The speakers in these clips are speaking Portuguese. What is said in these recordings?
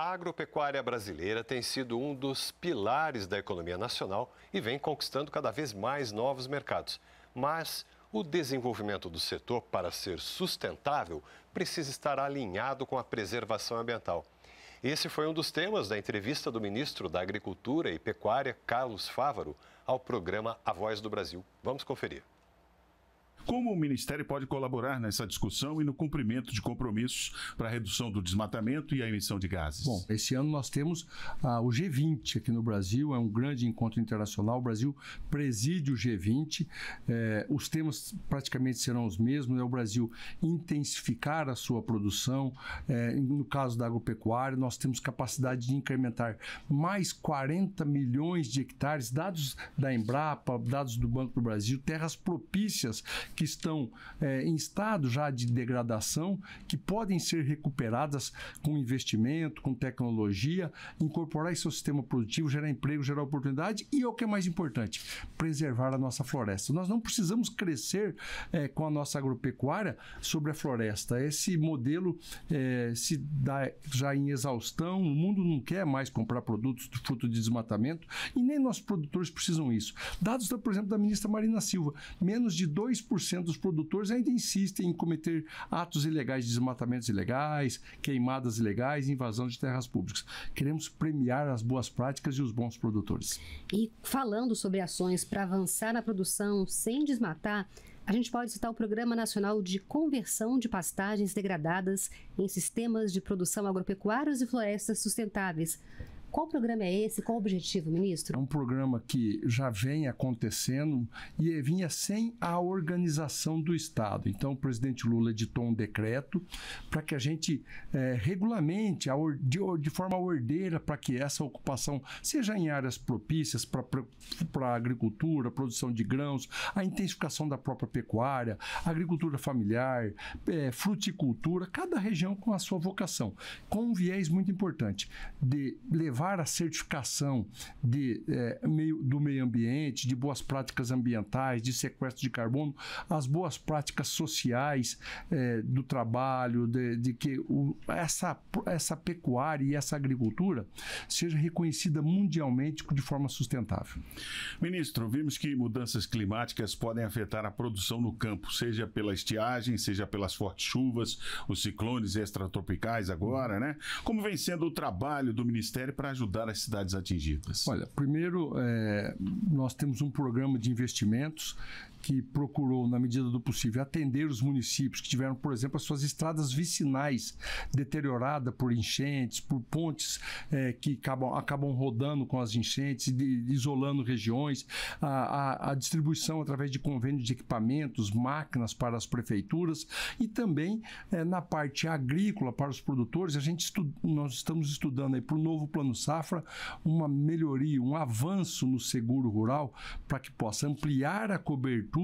A agropecuária brasileira tem sido um dos pilares da economia nacional e vem conquistando cada vez mais novos mercados. Mas o desenvolvimento do setor, para ser sustentável, precisa estar alinhado com a preservação ambiental. Esse foi um dos temas da entrevista do ministro da Agricultura e Pecuária, Carlos Fávaro, ao programa A Voz do Brasil. Vamos conferir. Como o Ministério pode colaborar nessa discussão e no cumprimento de compromissos para a redução do desmatamento e a emissão de gases? Bom, esse ano nós temos ah, o G20 aqui no Brasil, é um grande encontro internacional. O Brasil preside o G20, eh, os temas praticamente serão os mesmos: é o Brasil intensificar a sua produção. Eh, no caso da agropecuária, nós temos capacidade de incrementar mais 40 milhões de hectares, dados da Embrapa, dados do Banco do Brasil, terras propícias que estão é, em estado já de degradação, que podem ser recuperadas com investimento, com tecnologia, incorporar em seu sistema produtivo, gerar emprego, gerar oportunidade e, o que é mais importante, preservar a nossa floresta. Nós não precisamos crescer é, com a nossa agropecuária sobre a floresta. Esse modelo é, se dá já em exaustão, o mundo não quer mais comprar produtos do fruto de desmatamento e nem nossos produtores precisam isso. Dados, por exemplo, da ministra Marina Silva, menos de 2% 90% dos produtores ainda insistem em cometer atos ilegais, desmatamentos ilegais, queimadas ilegais, invasão de terras públicas. Queremos premiar as boas práticas e os bons produtores. E falando sobre ações para avançar na produção sem desmatar, a gente pode citar o Programa Nacional de Conversão de Pastagens Degradadas em Sistemas de Produção Agropecuários e Florestas Sustentáveis. Qual programa é esse? Qual o objetivo, ministro? É um programa que já vem acontecendo e é, vinha sem a organização do Estado. Então, o presidente Lula editou um decreto para que a gente é, regulamente de, forma ordeira para que essa ocupação seja em áreas propícias para a agricultura, produção de grãos, a intensificação da própria pecuária, agricultura familiar, é, fruticultura, cada região com a sua vocação, com um viés muito importante de levar levar a certificação de, é, meio, do meio ambiente, de boas práticas ambientais, de sequestro de carbono, as boas práticas sociais é, do trabalho, de, de que o, essa, essa pecuária e essa agricultura seja reconhecida mundialmente de forma sustentável. Ministro, vimos que mudanças climáticas podem afetar a produção no campo, seja pela estiagem, seja pelas fortes chuvas, os ciclones extratropicais agora, né? Como vem sendo o trabalho do Ministério para para ajudar as cidades atingidas? Olha, primeiro, é, nós temos um programa de investimentos que procurou, na medida do possível, atender os municípios que tiveram, por exemplo, as suas estradas vicinais deterioradas por enchentes, por pontes é, que acabam, acabam rodando com as enchentes, de, isolando regiões, a, a, a distribuição através de convênio de equipamentos, máquinas para as prefeituras e também é, na parte agrícola para os produtores. A gente estu, nós estamos estudando aí para o novo plano safra uma melhoria, um avanço no seguro rural para que possa ampliar a cobertura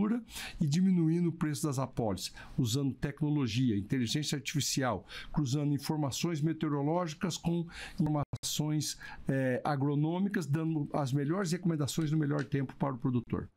e diminuindo o preço das apólices, usando tecnologia, inteligência artificial, cruzando informações meteorológicas com informações é, agronômicas, dando as melhores recomendações no melhor tempo para o produtor.